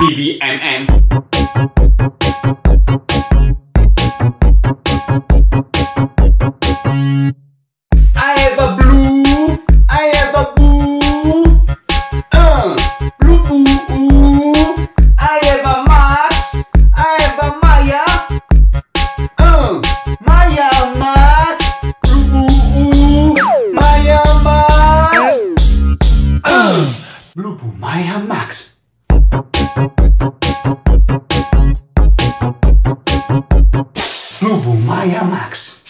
BBMM. Blue Maya Max. Blue Maya Max.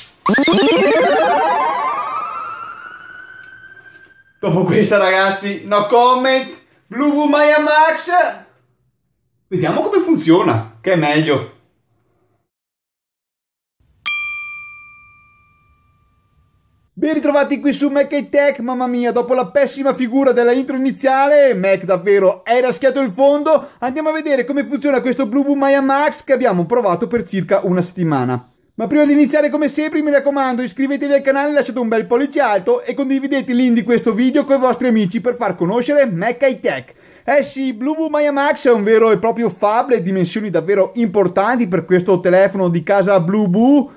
Dopo questa ragazzi, no comment. Blue Maya Max. Vediamo come funziona, che è meglio. Ben ritrovati qui su Mac Tech, mamma mia, dopo la pessima figura della intro iniziale, Mac davvero è raschiato il fondo, andiamo a vedere come funziona questo Blue Boom Maya Max che abbiamo provato per circa una settimana. Ma prima di iniziare come sempre mi raccomando iscrivetevi al canale, lasciate un bel pollice alto e condividete il link di questo video con i vostri amici per far conoscere Mac Tech. Eh sì, Blue Maya Max è un vero e proprio fab, le dimensioni davvero importanti per questo telefono di casa Blue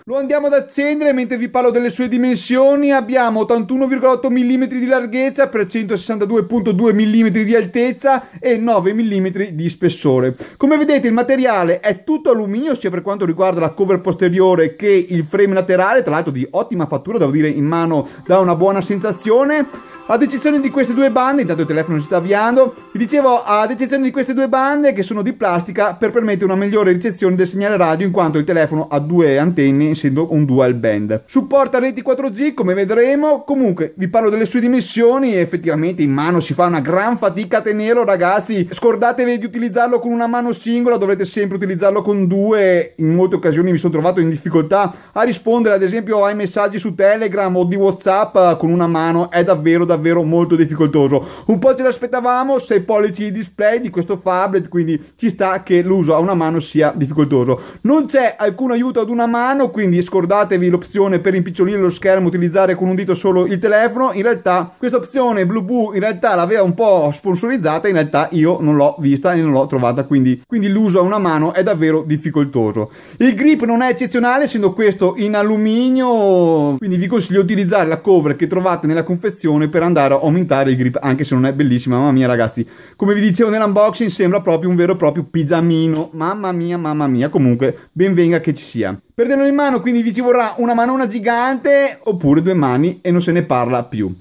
Lo andiamo ad accendere mentre vi parlo delle sue dimensioni. Abbiamo 81,8 mm di larghezza per 162,2 mm di altezza e 9 mm di spessore. Come vedete il materiale è tutto alluminio sia per quanto riguarda la cover posteriore che il frame laterale, tra l'altro di ottima fattura, devo dire in mano dà una buona sensazione. Ad eccezione di queste due bande, intanto il telefono si sta avviando, vi dicevo dicevo, ad eccezione di queste due bande che sono di plastica per permettere una migliore ricezione del segnale radio in quanto il telefono ha due antenne essendo un dual band. Supporta reti 4G come vedremo, comunque vi parlo delle sue dimensioni, effettivamente in mano si fa una gran fatica a tenerlo ragazzi, scordatevi di utilizzarlo con una mano singola, dovrete sempre utilizzarlo con due, in molte occasioni mi sono trovato in difficoltà a rispondere ad esempio ai messaggi su Telegram o di Whatsapp eh, con una mano, è davvero davvero molto difficoltoso. Un po' ce l'aspettavamo, se poi pollici di display di questo tablet, quindi ci sta che l'uso a una mano sia difficoltoso. Non c'è alcun aiuto ad una mano, quindi scordatevi l'opzione per impicciolire lo schermo, utilizzare con un dito solo il telefono. In realtà questa opzione Blue Boo in realtà l'aveva un po' sponsorizzata, in realtà io non l'ho vista e non l'ho trovata, quindi, quindi l'uso a una mano è davvero difficoltoso. Il grip non è eccezionale, essendo questo in alluminio, quindi vi consiglio di utilizzare la cover che trovate nella confezione per andare a aumentare il grip, anche se non è bellissima, mamma mia ragazzi, come vi dicevo nell'unboxing sembra proprio un vero e proprio pigiamino mamma mia mamma mia comunque benvenga che ci sia per tenerlo in mano quindi vi ci vorrà una manona gigante oppure due mani e non se ne parla più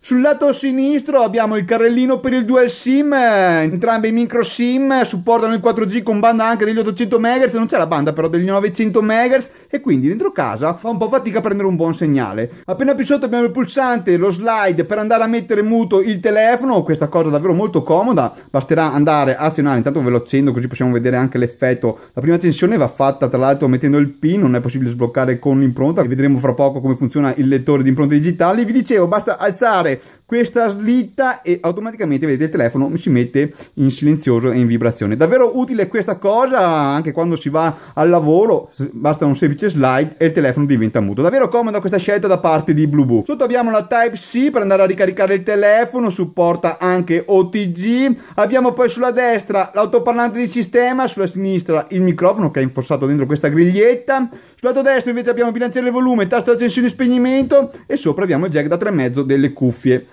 sul lato sinistro abbiamo il carrellino per il dual sim, entrambi i micro sim supportano il 4G con banda anche degli 800 MHz, non c'è la banda però degli 900 MHz, e quindi dentro casa fa un po' fatica a prendere un buon segnale. Appena più sotto abbiamo il pulsante, lo slide per andare a mettere muto il telefono, questa cosa davvero molto comoda, basterà andare a azionare, intanto ve lo accendo così possiamo vedere anche l'effetto. La prima tensione va fatta tra l'altro mettendo il pin, non è possibile sbloccare con l'impronta, vedremo fra poco come funziona il lettore di impronte digitali. Vi dicevo, basta alzare questa slitta e automaticamente vedete il telefono si mette in silenzioso e in vibrazione davvero utile questa cosa anche quando si va al lavoro basta un semplice slide e il telefono diventa muto davvero comoda questa scelta da parte di BlueBoo sotto abbiamo la Type-C per andare a ricaricare il telefono supporta anche OTG abbiamo poi sulla destra l'autoparlante di sistema sulla sinistra il microfono che è infossato dentro questa griglietta sul lato destro invece abbiamo bilanciere volume, tasto accensione e spegnimento e sopra abbiamo il jack da 3,5 delle cuffie.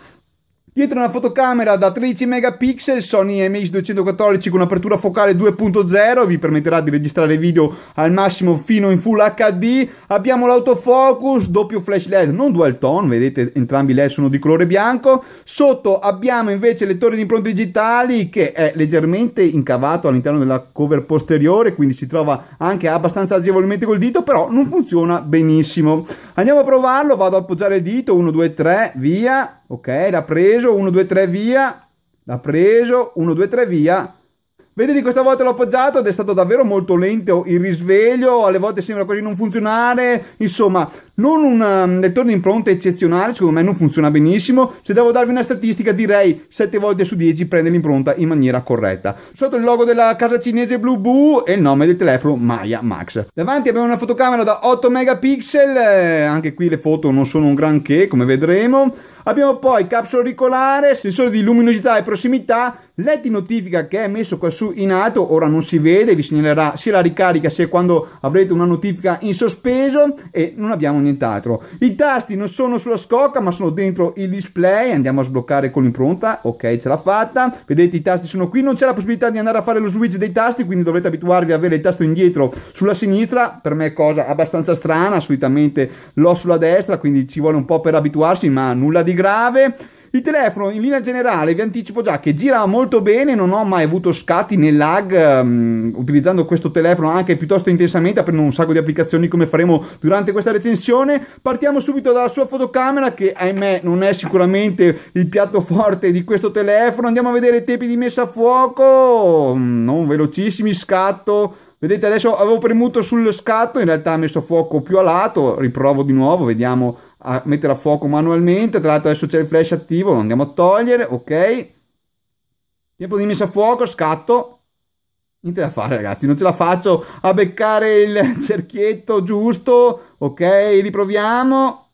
Dietro una fotocamera da 13 megapixel Sony MX214 con apertura focale 2.0 vi permetterà di registrare video al massimo fino in full HD. Abbiamo l'autofocus, doppio flash LED, non dual tone, vedete entrambi i LED sono di colore bianco. Sotto abbiamo invece il lettore di impronte digitali che è leggermente incavato all'interno della cover posteriore, quindi si trova anche abbastanza agevolmente col dito, però non funziona benissimo. Andiamo a provarlo, vado ad appoggiare il dito, 1, 2, 3, via ok? L'ha preso, 1, 2, 3, via, l'ha preso, 1, 2, 3, via. Vedete, questa volta l'ho appoggiato ed è stato davvero molto lento il risveglio, alle volte sembra quasi non funzionare, insomma, non un um, lettore di impronte eccezionale, secondo me non funziona benissimo, se devo darvi una statistica direi 7 volte su 10 prende l'impronta in maniera corretta. Sotto il logo della casa cinese Blue Boo e il nome del telefono Maya Max. Davanti abbiamo una fotocamera da 8 megapixel, eh, anche qui le foto non sono un granché come vedremo. Abbiamo poi capsule auricolare, sensore di luminosità e prossimità, LED di notifica che è messo quassù in alto, ora non si vede, vi segnalerà sia la ricarica sia quando avrete una notifica in sospeso e non abbiamo nient'altro. I tasti non sono sulla scocca ma sono dentro il display, andiamo a sbloccare con l'impronta, ok ce l'ha fatta, vedete i tasti sono qui, non c'è la possibilità di andare a fare lo switch dei tasti quindi dovrete abituarvi a avere il tasto indietro sulla sinistra, per me è cosa abbastanza strana, solitamente l'ho sulla destra quindi ci vuole un po' per abituarsi ma nulla di grave. Il telefono in linea generale vi anticipo già che gira molto bene, non ho mai avuto scatti né lag um, utilizzando questo telefono anche piuttosto intensamente, aprendo un sacco di applicazioni come faremo durante questa recensione. Partiamo subito dalla sua fotocamera che ahimè non è sicuramente il piatto forte di questo telefono. Andiamo a vedere i tempi di messa a fuoco, non mm, oh, velocissimi, scatto. Vedete adesso avevo premuto sul scatto, in realtà ha messo a fuoco più a lato, riprovo di nuovo, vediamo a mettere a fuoco manualmente. Tra l'altro adesso c'è il flash attivo, lo andiamo a togliere, ok. Tempo di messa a fuoco, scatto. Niente da fare ragazzi, non ce la faccio a beccare il cerchietto giusto, ok, riproviamo.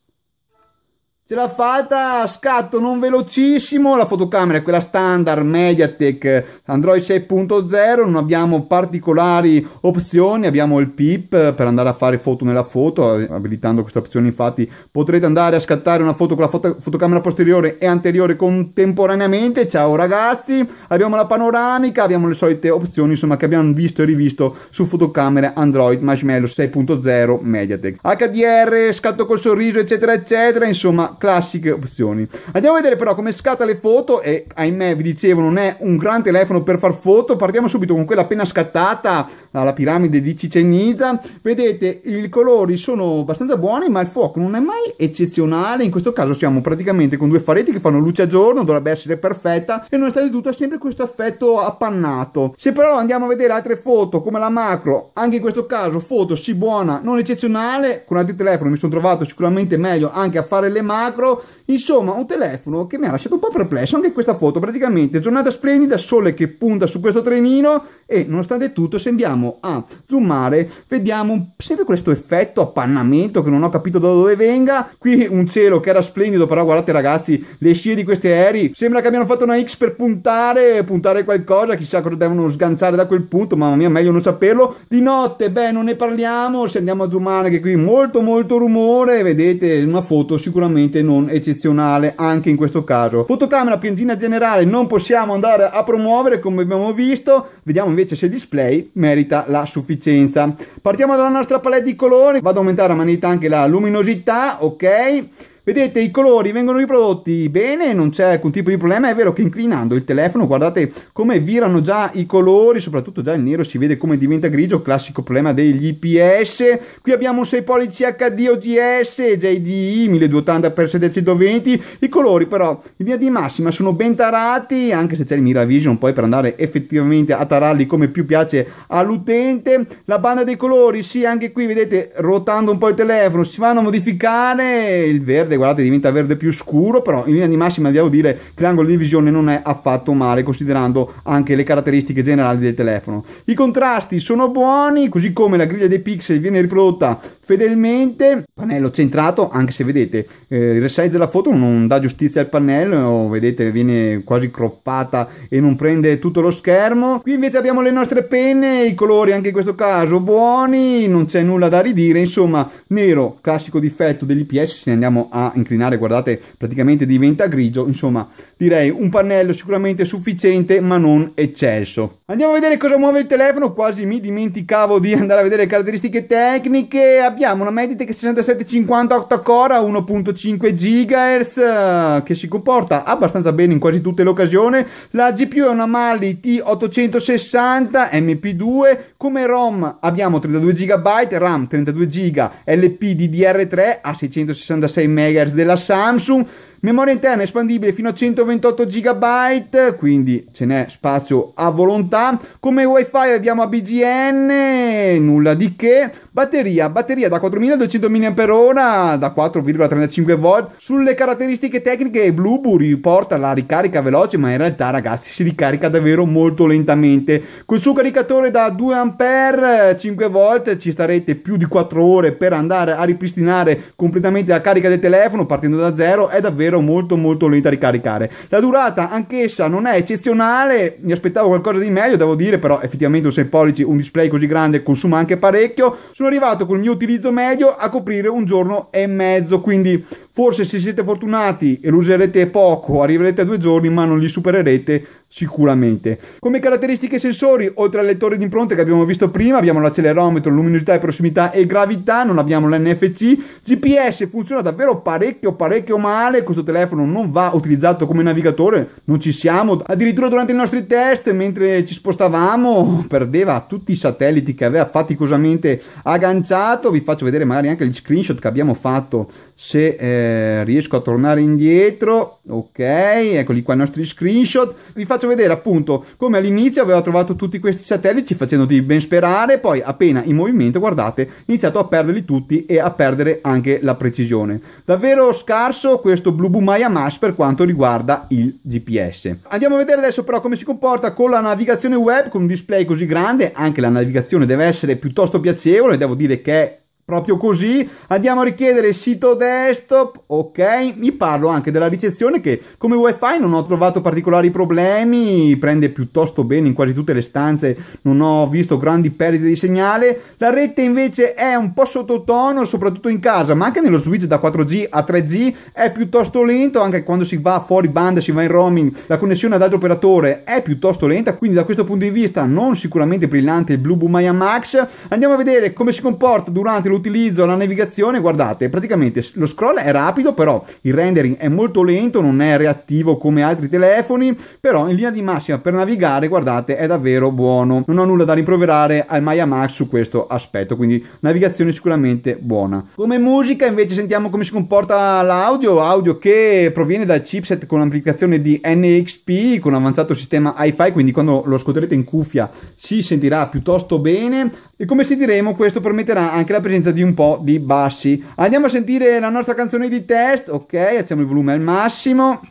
Ce l'ha fatta, scatto non velocissimo, la fotocamera è quella standard Mediatek Android 6.0, non abbiamo particolari opzioni, abbiamo il PIP per andare a fare foto nella foto, abilitando questa opzione infatti potrete andare a scattare una foto con la foto fotocamera posteriore e anteriore contemporaneamente, ciao ragazzi, abbiamo la panoramica, abbiamo le solite opzioni insomma che abbiamo visto e rivisto su fotocamere Android Marshmallow 6.0 Mediatek. HDR, scatto col sorriso eccetera eccetera, insomma classiche opzioni. Andiamo a vedere però come scatta le foto e ahimè vi dicevo non è un gran telefono per far foto, partiamo subito con quella appena scattata alla piramide di Cicen Iza. Vedete, i colori sono abbastanza buoni, ma il fuoco non è mai eccezionale. In questo caso siamo praticamente con due faretti che fanno luce a giorno, dovrebbe essere perfetta, e non è di tutto sempre questo effetto appannato. Se però andiamo a vedere altre foto, come la macro, anche in questo caso foto sì buona, non eccezionale, con altri telefoni mi sono trovato sicuramente meglio anche a fare le macro, Insomma, un telefono che mi ha lasciato un po' perplesso anche questa foto, praticamente giornata splendida, sole che punta su questo trenino e nonostante tutto se andiamo a zoomare vediamo sempre questo effetto appannamento che non ho capito da dove venga, qui un cielo che era splendido però guardate ragazzi le scie di questi aerei sembra che abbiano fatto una X per puntare, puntare qualcosa, chissà cosa devono sganciare da quel punto, mamma mia meglio non saperlo, di notte beh non ne parliamo, se andiamo a zoomare che qui molto molto rumore, vedete una foto sicuramente non eccezionale eccezionale anche in questo caso. Fotocamera più in linea generale non possiamo andare a promuovere come abbiamo visto, vediamo invece se il display merita la sufficienza. Partiamo dalla nostra palette di colori, vado ad aumentare a manetta anche la luminosità, ok? Vedete, i colori vengono riprodotti bene, non c'è alcun tipo di problema. È vero che inclinando il telefono, guardate come virano già i colori, soprattutto già il nero si vede come diventa grigio, classico problema degli IPS. Qui abbiamo 6 pollici HD OGS, JDI 1280x720. I colori però, in via di massima, sono ben tarati, anche se c'è il Miravision poi per andare effettivamente a tararli come più piace all'utente. La banda dei colori, sì, anche qui vedete, rotando un po' il telefono, si vanno a modificare il verde verde, guardate diventa verde più scuro, però in linea di massima devo dire che l'angolo di visione non è affatto male considerando anche le caratteristiche generali del telefono. I contrasti sono buoni, così come la griglia dei pixel viene riprodotta fedelmente pannello centrato anche se vedete eh, il resize della foto non dà giustizia al pannello vedete viene quasi croppata e non prende tutto lo schermo qui invece abbiamo le nostre penne i colori anche in questo caso buoni non c'è nulla da ridire insomma nero classico difetto degli IPS se andiamo a inclinare guardate praticamente diventa grigio insomma direi un pannello sicuramente sufficiente ma non eccesso andiamo a vedere cosa muove il telefono quasi mi dimenticavo di andare a vedere le caratteristiche tecniche abbiamo abbiamo una Meditech 6750 octa-core a 1.5 GHz eh, che si comporta abbastanza bene in quasi tutte le occasioni. La GPU è una Mali T860 MP2. Come ROM abbiamo 32 GB, RAM 32 GB, LPDDR3 a 666 MHz della Samsung. Memoria interna espandibile fino a 128 GB, quindi ce n'è spazio a volontà. Come wifi abbiamo ABGN, nulla di che. Batteria, batteria da 4200 mAh da 4,35V. Sulle caratteristiche tecniche Blueboo riporta la ricarica veloce, ma in realtà ragazzi si ricarica davvero molto lentamente. Col suo caricatore da 2A 5V ci starete più di 4 ore per andare a ripristinare completamente la carica del telefono partendo da zero, è davvero molto molto lenta a ricaricare. La durata anch'essa non è eccezionale, mi aspettavo qualcosa di meglio, devo dire, però effettivamente un 6 pollici, un display così grande consuma anche parecchio sono arrivato col mio utilizzo medio a coprire un giorno e mezzo, quindi Forse se siete fortunati e lo userete poco, arriverete a due giorni, ma non li supererete sicuramente. Come caratteristiche sensori, oltre al lettore di impronte che abbiamo visto prima, abbiamo l'accelerometro, luminosità e prossimità e gravità, non abbiamo l'NFC. GPS funziona davvero parecchio parecchio male, questo telefono non va utilizzato come navigatore, non ci siamo. Addirittura durante i nostri test, mentre ci spostavamo, perdeva tutti i satelliti che aveva faticosamente agganciato. Vi faccio vedere magari anche gli screenshot che abbiamo fatto se eh, riesco a tornare indietro ok eccoli qua i nostri screenshot vi faccio vedere appunto come all'inizio aveva trovato tutti questi satelliti facendoti ben sperare poi appena in movimento guardate iniziato a perderli tutti e a perdere anche la precisione davvero scarso questo Blue Boom Maya Mash per quanto riguarda il GPS andiamo a vedere adesso però come si comporta con la navigazione web con un display così grande anche la navigazione deve essere piuttosto piacevole devo dire che è Proprio così, andiamo a richiedere il sito desktop, ok, mi parlo anche della ricezione che come wifi non ho trovato particolari problemi, prende piuttosto bene in quasi tutte le stanze, non ho visto grandi perdite di segnale, la rete invece è un po' sottotono, soprattutto in casa, ma anche nello switch da 4G a 3G è piuttosto lento, anche quando si va fuori banda, si va in roaming, la connessione ad altro operatore è piuttosto lenta, quindi da questo punto di vista non sicuramente brillante il Blue boom Maya Max. Andiamo a vedere come si comporta durante l'utilizzo l'utilizzo, la navigazione, guardate, praticamente lo scroll è rapido, però il rendering è molto lento, non è reattivo come altri telefoni, però in linea di massima per navigare, guardate, è davvero buono. Non ho nulla da rimproverare al Maya Max su questo aspetto, quindi navigazione sicuramente buona. Come musica invece sentiamo come si comporta l'audio, audio che proviene dal chipset con l'applicazione di NXP con avanzato sistema hi-fi, quindi quando lo ascolterete in cuffia si sentirà piuttosto bene e come sentiremo questo permetterà anche la presenza assenza di un po' di bassi. Andiamo a sentire la nostra canzone di test, ok? Alziamo il volume al massimo.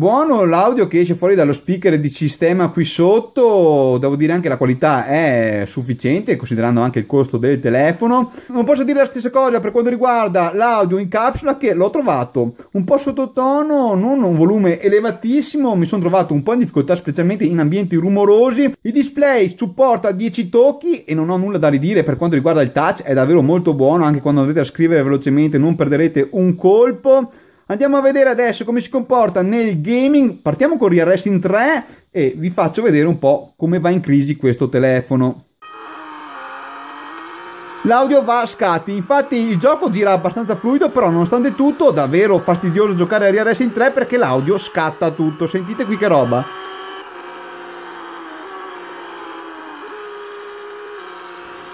buono l'audio che esce fuori dallo speaker di sistema qui sotto, devo dire anche la qualità è sufficiente considerando anche il costo del telefono. Non posso dire la stessa cosa per quanto riguarda l'audio in capsula che l'ho trovato un po' sottotono, non un volume elevatissimo, mi sono trovato un po' in difficoltà specialmente in ambienti rumorosi. Il display supporta 10 tocchi e non ho nulla da ridire per quanto riguarda il touch, è davvero molto buono anche quando andrete a scrivere velocemente, non perderete un colpo. Andiamo a vedere adesso come si comporta nel gaming. Partiamo con Real Racing 3 e vi faccio vedere un po' come va in crisi questo telefono. L'audio va a scatti, infatti il gioco gira abbastanza fluido, però nonostante tutto davvero fastidioso giocare a Real Racing 3 perché l'audio scatta tutto. Sentite qui che roba.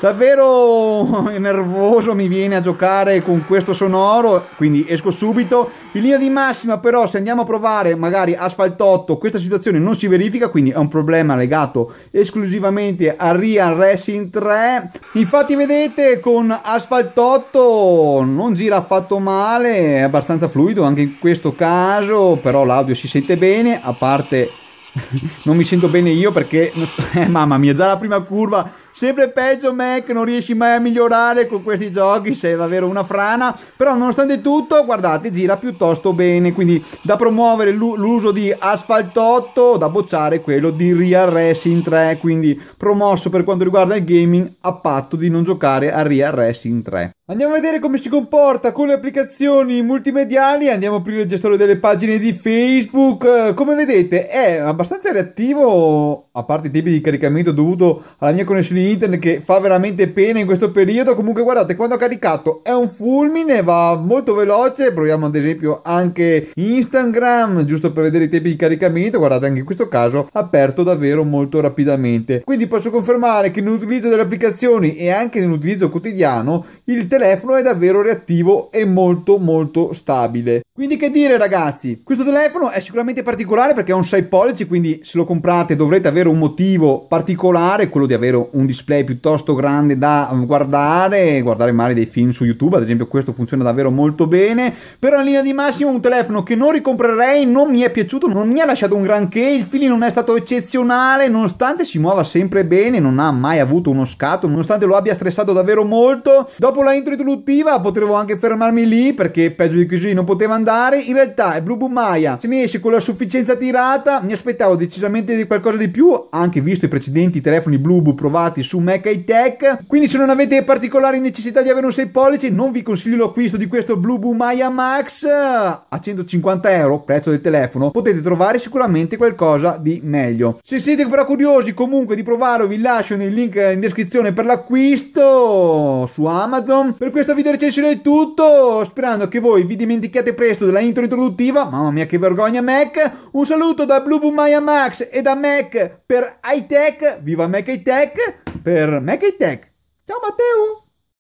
Davvero nervoso mi viene a giocare con questo sonoro, quindi esco subito. In linea di massima però se andiamo a provare magari asfaltotto questa situazione non si verifica, quindi è un problema legato esclusivamente a Real Racing 3. Infatti vedete con asfaltotto non gira affatto male, è abbastanza fluido anche in questo caso, però l'audio si sente bene, a parte non mi sento bene io perché eh, mamma mia già la prima curva sempre peggio Mac non riesci mai a migliorare con questi giochi sei davvero una frana però nonostante tutto guardate gira piuttosto bene quindi da promuovere l'uso di Asphalt 8 da bocciare quello di Real Racing 3 quindi promosso per quanto riguarda il gaming a patto di non giocare a Real Racing 3 Andiamo a vedere come si comporta con le applicazioni multimediali, andiamo a aprire il gestore delle pagine di Facebook, come vedete è abbastanza reattivo, a parte i tempi di caricamento dovuto alla mia connessione internet che fa veramente pena in questo periodo, comunque guardate quando ho caricato è un fulmine, va molto veloce, proviamo ad esempio anche Instagram, giusto per vedere i tempi di caricamento, guardate anche in questo caso aperto davvero molto rapidamente, quindi posso confermare che nell'utilizzo delle applicazioni e anche nell'utilizzo quotidiano il tempo telefono è davvero reattivo e molto molto stabile. Quindi che dire ragazzi, questo telefono è sicuramente particolare perché è un 6 pollici, quindi se lo comprate dovrete avere un motivo particolare, quello di avere un display piuttosto grande da guardare, guardare male dei film su YouTube, ad esempio questo funziona davvero molto bene, però in linea di massimo un telefono che non ricomprerei, non mi è piaciuto, non mi ha lasciato un granché, il feeling non è stato eccezionale, nonostante si muova sempre bene, non ha mai avuto uno scatto, nonostante lo abbia stressato davvero molto. Dopo la molto potevo anche fermarmi lì perché peggio di così non poteva andare. In realtà, Blue Boom Maya se ne esce con la sufficienza tirata. Mi aspettavo decisamente di qualcosa di più, anche visto i precedenti telefoni Blue Boom provati su Mac High Tech. Quindi, se non avete particolari necessità di avere un 6 pollici, non vi consiglio l'acquisto di questo Blue Boom Maya Max a 150 euro, prezzo del telefono. Potete trovare sicuramente qualcosa di meglio. Se siete però curiosi comunque di provarlo, vi lascio nel link in descrizione per l'acquisto su Amazon. Per questa video recensione è tutto, sperando che voi vi dimentichiate presto della intro introduttiva, mamma mia che vergogna Mac, un saluto da Blue Maya Max e da Mac per High viva Mac High per Mac High ciao Matteo!